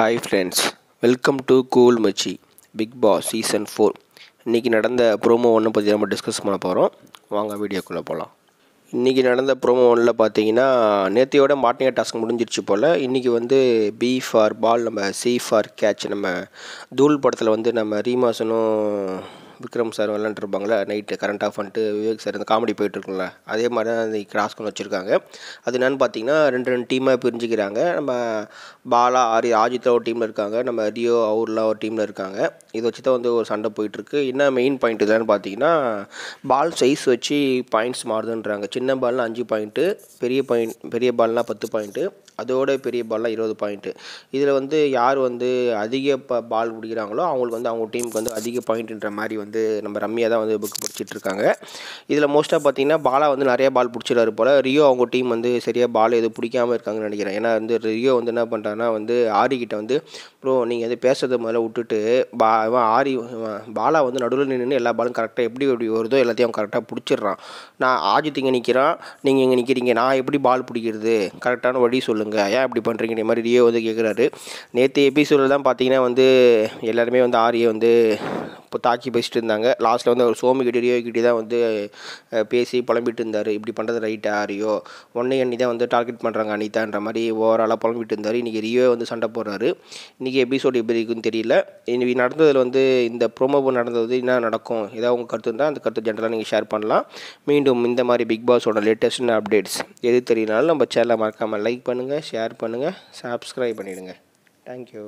hi friends welcome to cool மச்சி Bigg Boss season four இன்றைக்கி நடந்த ப்ரோமோ ஒன்று பற்றி நம்ம டிஸ்கஸ் பண்ண போகிறோம் வாங்க வீடியோக்குள்ளே போகலாம் இன்றைக்கி நடந்த ப்ரோமோ ஒன்றில் பார்த்தீங்கன்னா நேற்றையோட மார்னிங் டாஸ்க் முடிஞ்சிருச்சு போல் இன்றைக்கி வந்து பி ஃபார் பால் நம்ம சி ஃபார் கேட்ச் நம்ம தூள் படத்தில் வந்து நம்ம ரீமாசனும் விக்ரம் சார் விளாண்டுருப்பாங்களே நைட்டு கரண்ட் ஆஃப் பண்ணிட்டு விவேக் சார் இந்த காமெடி போயிட்டுருக்குங்களா அதே மாதிரி தான் அந்த கிராஸ் கொண்டு வச்சுருக்காங்க அது என்னென்னு பார்த்தீங்கன்னா ரெண்டு ரெண்டு டீமாக பிரிஞ்சுக்கிறாங்க நம்ம பாலா ஆரி ஆஜித்தா ஒரு டீமில் இருக்காங்க நம்ம ரியோ அவுர்லா ஒரு டீமில் இருக்காங்க இதை வச்சு தான் வந்து ஒரு சண்டை போயிட்டுருக்கு என்ன மெயின் பாயிண்ட் இதுன்னு பார்த்தீங்கன்னா பால் சைஸ் வச்சு பாயிண்ட்ஸ் மாறுதுன்றாங்க சின்ன பால்னால் அஞ்சு பாயிண்ட்டு பெரிய பாயிண்ட் பெரிய பால்னால் பத்து பாயிண்ட்டு அதோட பெரிய பால்லாம் இருபது பாயிண்ட்டு இதில் வந்து யார் வந்து அதிக ப பால் பிடிக்கிறாங்களோ அவங்களுக்கு வந்து அவங்க டீமுக்கு வந்து அதிக பாயிண்ட்ன்ற மாதிரி வந்து வந்து நம்ம ரம்யா தான் வந்து புக் இருக்காங்க இதில் மோஸ்ட்டாக பார்த்தீங்கன்னா பாலா வந்து நிறைய பால் பிடிச்சிடாரு போல் ரியோ அவங்க டீம் வந்து சரியாக பால் எதுவும் பிடிக்காமல் இருக்காங்கன்னு நினைக்கிறேன் ஏன்னா வந்து ரியோ வந்து என்ன பண்ணுறாங்கன்னா வந்து ஆரிக்கிட்ட வந்து ப்ரோ நீங்கள் வந்து பேசுறது முதல்ல விட்டுட்டு பா ஆரி பாலா வந்து நடுவில் நின்று எல்லா பாலும் கரெக்டாக எப்படி எப்படி வருதோ எல்லாத்தையும் கரெக்டாக பிடிச்சிடுறான் நான் ஆஜித் இங்கே நிற்கிறான் நீங்கள் இங்கே நிற்கிறீங்க நான் எப்படி பால் பிடிக்கிறது கரெக்டான வழி சொல்லுங்கள் ஏன் இப்படி பண்ணுறீங்க மாதிரி ரியோ வந்து கேட்குறாரு நேற்று எபிசோடில் தான் பார்த்தீங்கன்னா வந்து எல்லாருமே வந்து ஆரியை வந்து இப்போ தாக்கி பேசிட்டு இருந்தாங்க லாஸ்ட்டில் வந்து அவர் சோமிக்கிட்ட கிட்டே தான் வந்து பேசி புலம்பிட்டு இருந்தார் இப்படி பண்ணுறது ரைட்டா ரியோ ஒன்னே அன்னி தான் வந்து டார்கெட் பண்ணுறாங்க அனிதான்ற மாதிரி ஓவராலாக புலம்பிட்டு இருந்தார் இன்றைக்கி ரியோ வந்து சண்டை போடுறாரு இன்றைக்கி எபிசோடு எப்படி இருக்குன்னு தெரியல இன்றைக்கி நடந்ததில் வந்து இந்த ப்ரோமோ நடந்தது என்ன நடக்கும் ஏதாவது உங்கள் கருத்து இருந்தால் அந்த கருத்து ஜென்ரலாக நீங்கள் ஷேர் பண்ணலாம் மீண்டும் இந்த மாதிரி பிக் பாஸோட லேட்டஸ்ட் அப்டேட்ஸ் எது தெரியலனாலும் நம்ம சேனலை மறக்காமல் லைக் பண்ணுங்கள் ஷேர் பண்ணுங்கள் சப்ஸ்கிரைப் பண்ணிவிடுங்க தேங்க்யூ